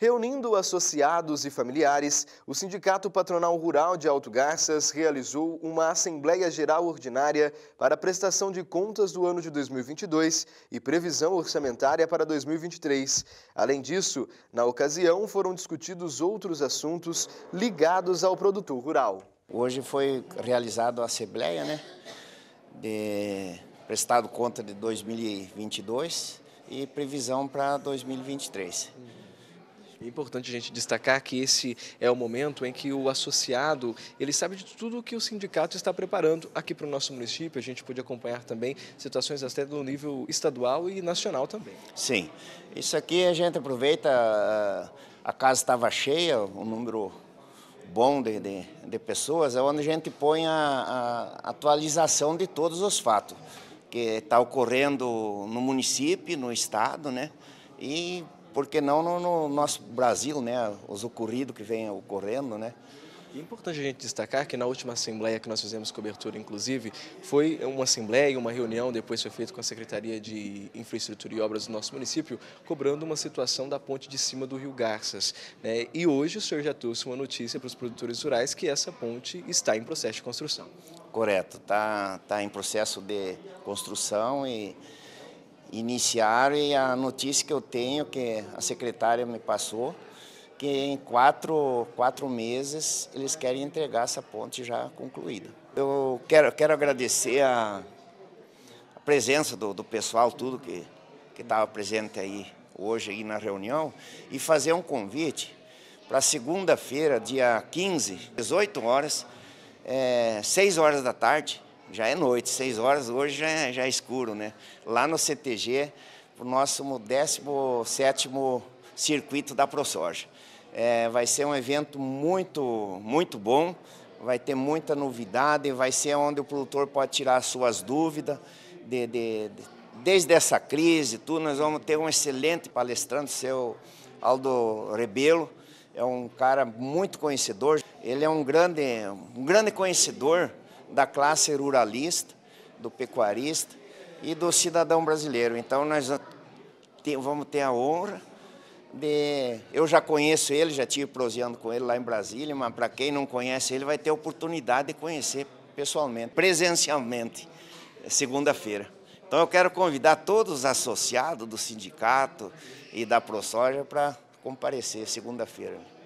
Reunindo associados e familiares, o Sindicato Patronal Rural de Alto Garças realizou uma Assembleia Geral Ordinária para a prestação de contas do ano de 2022 e previsão orçamentária para 2023. Além disso, na ocasião foram discutidos outros assuntos ligados ao produtor rural. Hoje foi realizada a Assembleia, né? De... Prestado conta de 2022 e previsão para 2023. É importante a gente destacar que esse é o momento em que o associado, ele sabe de tudo o que o sindicato está preparando aqui para o nosso município. A gente pôde acompanhar também situações até do nível estadual e nacional também. Sim, isso aqui a gente aproveita, a casa estava cheia, um número bom de, de, de pessoas, é onde a gente põe a, a atualização de todos os fatos que está ocorrendo no município, no estado, né? E porque não no, no nosso Brasil, né, os ocorridos que vêm ocorrendo, né? É importante a gente destacar que na última assembleia que nós fizemos cobertura, inclusive, foi uma assembleia, uma reunião, depois foi feito com a Secretaria de Infraestrutura e Obras do nosso município, cobrando uma situação da ponte de cima do Rio Garças. Né? E hoje o senhor já trouxe uma notícia para os produtores rurais que essa ponte está em processo de construção. Correto, está tá em processo de construção e iniciar e a notícia que eu tenho, que a secretária me passou, que em quatro, quatro meses eles querem entregar essa ponte já concluída. Eu quero, quero agradecer a, a presença do, do pessoal, tudo que estava presente aí hoje aí na reunião, e fazer um convite para segunda-feira, dia 15, 18 horas, é, eh, 6 horas da tarde, já é noite, seis horas, hoje já é, já é escuro, né? Lá no CTG, o nosso 17 circuito da ProSoja. É, vai ser um evento muito, muito bom, vai ter muita novidade, vai ser onde o produtor pode tirar suas dúvidas, de, de, de, desde essa crise, tudo, nós vamos ter um excelente palestrante, seu Aldo Rebelo, é um cara muito conhecedor, ele é um grande, um grande conhecedor da classe ruralista, do pecuarista e do cidadão brasileiro. Então, nós vamos ter a honra de... Eu já conheço ele, já estive proseando com ele lá em Brasília, mas para quem não conhece ele, vai ter a oportunidade de conhecer pessoalmente, presencialmente, segunda-feira. Então, eu quero convidar todos os associados do sindicato e da ProSoja para comparecer segunda-feira.